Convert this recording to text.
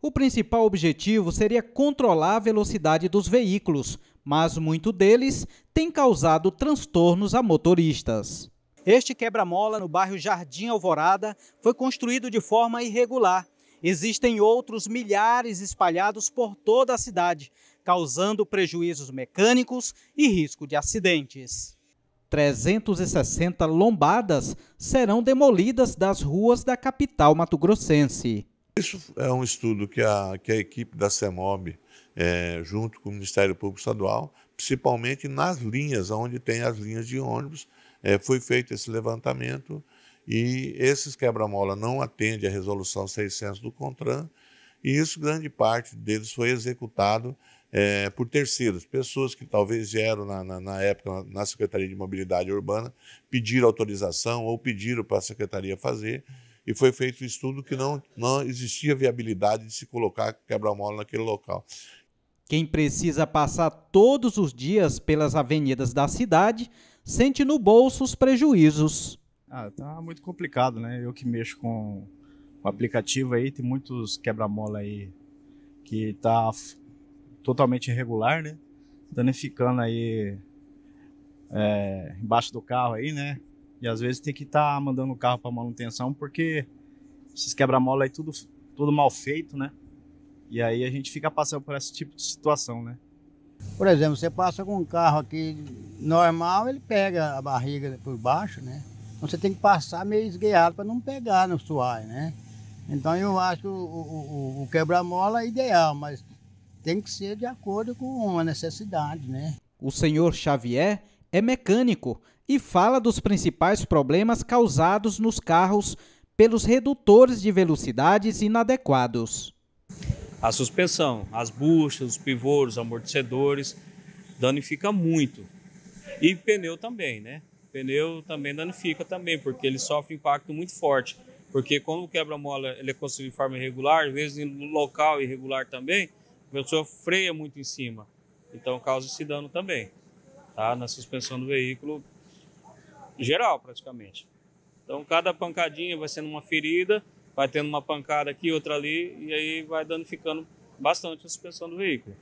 O principal objetivo seria controlar a velocidade dos veículos, mas muito deles têm causado transtornos a motoristas. Este quebra-mola no bairro Jardim Alvorada foi construído de forma irregular. Existem outros milhares espalhados por toda a cidade, causando prejuízos mecânicos e risco de acidentes. 360 lombadas serão demolidas das ruas da capital mato-grossense. Isso é um estudo que a, que a equipe da CEMOB, é, junto com o Ministério Público Estadual, principalmente nas linhas, onde tem as linhas de ônibus, é, foi feito esse levantamento e esses quebra-mola não atende à resolução 600 do CONTRAN e isso, grande parte deles foi executado é, por terceiros, pessoas que talvez vieram na, na, na, época na Secretaria de Mobilidade Urbana, pediram autorização ou pediram para a Secretaria fazer, e foi feito um estudo que não, não existia viabilidade de se colocar quebra-mola naquele local. Quem precisa passar todos os dias pelas avenidas da cidade sente no bolso os prejuízos. Ah, tá muito complicado, né? Eu que mexo com o aplicativo aí, tem muitos quebra-mola aí que tá totalmente irregular, né? Danificando aí é, embaixo do carro aí, né? E às vezes tem que estar tá mandando o carro para manutenção, porque esses quebra-mola aí tudo, tudo mal feito, né? E aí a gente fica passando por esse tipo de situação, né? Por exemplo, você passa com um carro aqui normal, ele pega a barriga por baixo, né? Então você tem que passar meio esgueado para não pegar no suai, né? Então eu acho o, o, o quebra-mola é ideal, mas tem que ser de acordo com a necessidade, né? O senhor Xavier é mecânico e fala dos principais problemas causados nos carros pelos redutores de velocidades inadequados. A suspensão, as buchas, os pivôs, os amortecedores, danifica muito. E pneu também, né? Pneu também danifica também, porque ele sofre impacto muito forte. Porque quando o quebra-mola ele é construído de forma irregular, às vezes em local irregular também, a pessoa freia muito em cima. Então causa esse dano também tá? na suspensão do veículo geral, praticamente. Então, cada pancadinha vai sendo uma ferida, vai tendo uma pancada aqui, outra ali, e aí vai danificando bastante a suspensão do veículo.